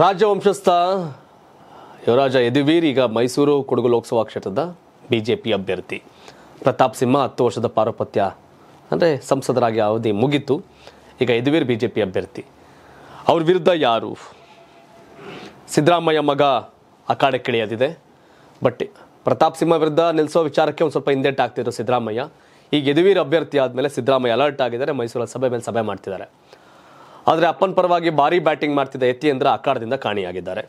ರಾಜವಂಶಸ್ಥ ಯುವರಾಜ ಯದುವೀರ್ ಈಗ ಮೈಸೂರು ಕೊಡಗು ಲೋಕಸಭಾ ಕ್ಷೇತ್ರದ ಬಿ ಜೆ ಪಿ ಅಭ್ಯರ್ಥಿ ಪ್ರತಾಪ್ ಸಿಂಹ ಹತ್ತು ವರ್ಷದ ಪಾರುಪತ್ಯ ಅಂದರೆ ಸಂಸದರಾಗಿ ಅವಧಿ ಮುಗಿತು ಈಗ ಯದುವೀರ್ ಬಿ ಜೆ ಪಿ ಅಭ್ಯರ್ಥಿ ಅವ್ರ ವಿರುದ್ಧ ಯಾರು ಸಿದ್ದರಾಮಯ್ಯ ಮಗ ಕಿಳಿಯದಿದೆ ಬಟ್ ಪ್ರತಾಪ್ ಸಿಂಹ ವಿರುದ್ಧ ನಿಲ್ಲಿಸೋ ವಿಚಾರಕ್ಕೆ ಒಂದು ಸ್ವಲ್ಪ ಹಿಂದೆಟ್ಟು ಆಗ್ತಿದ್ರು ಸಿದ್ದರಾಮಯ್ಯ ಈಗ ಯದುವೀರ್ ಅಭ್ಯರ್ಥಿ ಆದಮೇಲೆ ಸಿದ್ದರಾಮಯ್ಯ ಅಲರ್ಟ್ ಆಗಿದ್ದಾರೆ ಮೈಸೂರಲ್ಲಿ ಸಭೆ ಮೇಲೆ ಸಭೆ ಮಾಡ್ತಿದ್ದಾರೆ ಆದರೆ ಅಪ್ಪನ ಪರವಾಗಿ ಭಾರಿ ಬ್ಯಾಟಿಂಗ್ ಮಾಡ್ತಿದ್ದ ಯತೀಂದ್ರ ಅಖಾಡದಿಂದ ಕಾಣಿಯಾಗಿದ್ದಾರೆ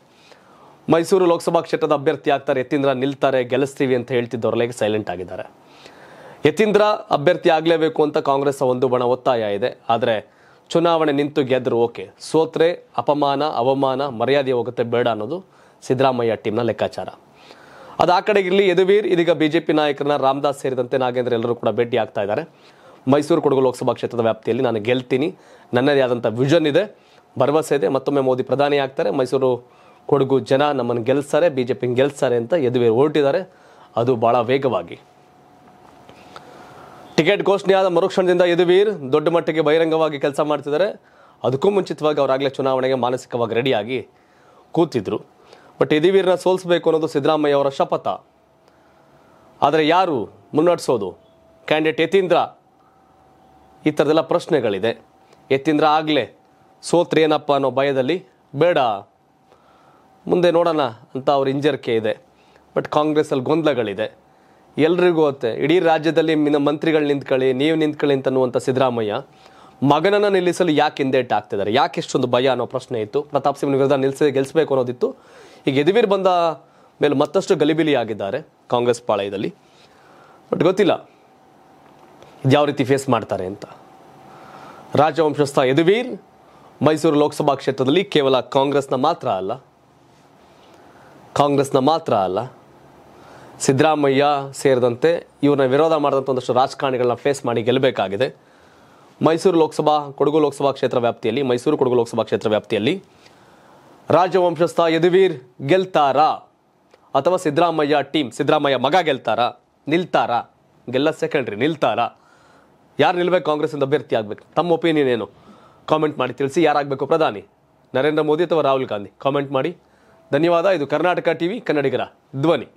ಮೈಸೂರು ಲೋಕಸಭಾ ಕ್ಷೇತ್ರದ ಅಭ್ಯರ್ಥಿ ಆಗ್ತಾರೆ ಯತೀಂದ್ರ ನಿಲ್ತಾರೆ ಗೆಲ್ಲಿಸ್ತೀವಿ ಅಂತ ಹೇಳ್ತಿದ್ದವರಲ್ಲೇ ಸೈಲೆಂಟ್ ಆಗಿದ್ದಾರೆ ಯತೀಂದ್ರ ಅಭ್ಯರ್ಥಿ ಆಗಲೇಬೇಕು ಅಂತ ಕಾಂಗ್ರೆಸ್ ಒಂದು ಬಣ ಒತ್ತಾಯ ಇದೆ ಆದರೆ ಚುನಾವಣೆ ನಿಂತು ಗೆದ್ದರು ಓಕೆ ಸೋತ್ರೆ ಅಪಮಾನ ಅವಮಾನ ಮರ್ಯಾದೆ ಹೋಗುತ್ತೆ ಬೇಡ ಅನ್ನೋದು ಸಿದ್ದರಾಮಯ್ಯ ಟೀಮ್ನ ಲೆಕ್ಕಾಚಾರ ಅದು ಆ ಕಡೆಗಿರಲಿ ಯದುವೀರ್ ಇದೀಗ ಬಿಜೆಪಿ ನಾಯಕರನ್ನ ರಾಮದಾಸ್ ಸೇರಿದಂತೆ ನಾಗೇಂದ್ರ ಎಲ್ಲರೂ ಕೂಡ ಭೇಟಿ ಆಗ್ತಾ ಇದ್ದಾರೆ ಮೈಸೂರು ಕೊಡಗು ಲೋಕಸಭಾ ಕ್ಷೇತ್ರದ ವ್ಯಾಪ್ತಿಯಲ್ಲಿ ನಾನು ಗೆಲ್ತೀನಿ ನನ್ನದೇ ಆದಂಥ ವಿಷನ್ ಇದೆ ಭರವಸೆ ಇದೆ ಮತ್ತೊಮ್ಮೆ ಮೋದಿ ಪ್ರಧಾನಿ ಆಗ್ತಾರೆ ಮೈಸೂರು ಕೊಡಗು ಜನ ನಮ್ಮನ್ನು ಗೆಲ್ಸ್ತಾರೆ ಬಿ ಜೆ ಪಿನ ಗೆಲ್ಸ್ತಾರೆ ಅಂತ ಯದುವೀರ್ ಹೊರಟಿದ್ದಾರೆ ಅದು ಭಾಳ ವೇಗವಾಗಿ ಟಿಕೆಟ್ ಘೋಷಣೆಯಾದ ಮರುಕ್ಷಣದಿಂದ ಯದುವೀರ್ ದೊಡ್ಡ ಮಟ್ಟಿಗೆ ಬಹಿರಂಗವಾಗಿ ಕೆಲಸ ಮಾಡ್ತಿದ್ದಾರೆ ಅದಕ್ಕೂ ಮುಂಚಿತವಾಗಿ ಅವರಾಗಲೇ ಚುನಾವಣೆಗೆ ಮಾನಸಿಕವಾಗಿ ರೆಡಿಯಾಗಿ ಕೂತಿದ್ರು ಬಟ್ ಯದುವೀರ್ನ ಸೋಲಿಸಬೇಕು ಅನ್ನೋದು ಸಿದ್ದರಾಮಯ್ಯ ಅವರ ಶಪಥ ಆದರೆ ಯಾರು ಮುನ್ನಡೆಸೋದು ಕ್ಯಾಂಡಿಡೇಟ್ ಯತೀಂದ್ರ ಈ ಥರದೆಲ್ಲ ಪ್ರಶ್ನೆಗಳಿದೆ ಎತ್ತಿಂದ್ರೆ ಆಗಲೇ ಸೋತ್ರಿ ಏನಪ್ಪ ಅನ್ನೋ ಭಯದಲ್ಲಿ ಬೇಡ ಮುಂದೆ ನೋಡೋಣ ಅಂತ ಅವ್ರ ಹಿಂಜರಿಕೆ ಇದೆ ಬಟ್ ಕಾಂಗ್ರೆಸ್ಸಲ್ಲಿ ಗೊಂದಲಗಳಿದೆ ಎಲ್ರಿಗೂ ಅತ್ತೆ ಇಡೀ ರಾಜ್ಯದಲ್ಲಿ ನಿಮ್ಮ ಮಂತ್ರಿಗಳು ನಿಂತ್ಕೊಳ್ಳಿ ನೀವು ನಿಂತ್ಕೊಳ್ಳಿ ಅಂತ ಸಿದ್ದರಾಮಯ್ಯ ಮಗನನ್ನು ನಿಲ್ಲಿಸಲು ಯಾಕೆ ಹಿಂದೇಟ್ ಆಗ್ತಿದ್ದಾರೆ ಯಾಕೆ ಇಷ್ಟೊಂದು ಭಯ ಅನ್ನೋ ಪ್ರಶ್ನೆ ಇತ್ತು ಪ್ರತಾಪ್ ಸಿಂಹ ವಿರುದ್ಧ ನಿಲ್ಲಿಸ ಗೆಲ್ಲಿಸಬೇಕು ಅನ್ನೋದಿತ್ತು ಈಗ ಎದುವೀರ್ ಬಂದ ಮೇಲೆ ಮತ್ತಷ್ಟು ಗಲಿಬಿಲಿ ಆಗಿದ್ದಾರೆ ಕಾಂಗ್ರೆಸ್ ಪಾಳಯದಲ್ಲಿ ಬಟ್ ಗೊತ್ತಿಲ್ಲ ಯಾವ ರೀತಿ ಫೇಸ್ ಮಾಡ್ತಾರೆ ಅಂತ ರಾಜವಂಶಸ್ಥ ಯದುವೀರ್ ಮೈಸೂರು ಲೋಕಸಭಾ ಕ್ಷೇತ್ರದಲ್ಲಿ ಕೇವಲ ಕಾಂಗ್ರೆಸ್ನ ಮಾತ್ರ ಅಲ್ಲ ಕಾಂಗ್ರೆಸ್ನ ಮಾತ್ರ ಅಲ್ಲ ಸಿದ್ದರಾಮಯ್ಯ ಸೇರಿದಂತೆ ಇವ್ರನ್ನ ವಿರೋಧ ಮಾಡಿದಂಥ ಒಂದಷ್ಟು ರಾಜಕಾರಣಿಗಳನ್ನ ಫೇಸ್ ಮಾಡಿ ಗೆಲ್ಲಬೇಕಾಗಿದೆ ಮೈಸೂರು ಲೋಕಸಭಾ ಕೊಡಗು ಲೋಕಸಭಾ ಕ್ಷೇತ್ರ ವ್ಯಾಪ್ತಿಯಲ್ಲಿ ಮೈಸೂರು ಕೊಡಗು ಲೋಕಸಭಾ ಕ್ಷೇತ್ರ ವ್ಯಾಪ್ತಿಯಲ್ಲಿ ರಾಜವಂಶಸ್ಥ ಯದುವೀರ್ ಗೆಲ್ತಾರಾ ಅಥವಾ ಸಿದ್ದರಾಮಯ್ಯ ಟೀಮ್ ಸಿದ್ದರಾಮಯ್ಯ ಮಗ ಗೆಲ್ತಾರಾ ನಿಲ್ತಾರಾ ಗೆಲ್ಲ ಸೆಕೆಂಡ್ರಿ ನಿಲ್ತಾರಾ ಯಾರು ನಿಲ್ಬೇಕು ಕಾಂಗ್ರೆಸ್ಸಿಂದ ಅಭ್ಯರ್ಥಿ ಆಗಬೇಕು ತಮ್ಮ ಒಪಿನಿಯನ್ ಏನು ಕಾಮೆಂಟ್ ಮಾಡಿ ತಿಳಿಸಿ ಯಾರಾಗಬೇಕು ಪ್ರಧಾನಿ ನರೇಂದ್ರ ಮೋದಿ ಅಥವಾ ರಾಹುಲ್ ಗಾಂಧಿ ಕಾಮೆಂಟ್ ಮಾಡಿ ಧನ್ಯವಾದ ಇದು ಕರ್ನಾಟಕ ಟಿವಿ ಕನ್ನಡಿಗರ ಧ್ವನಿ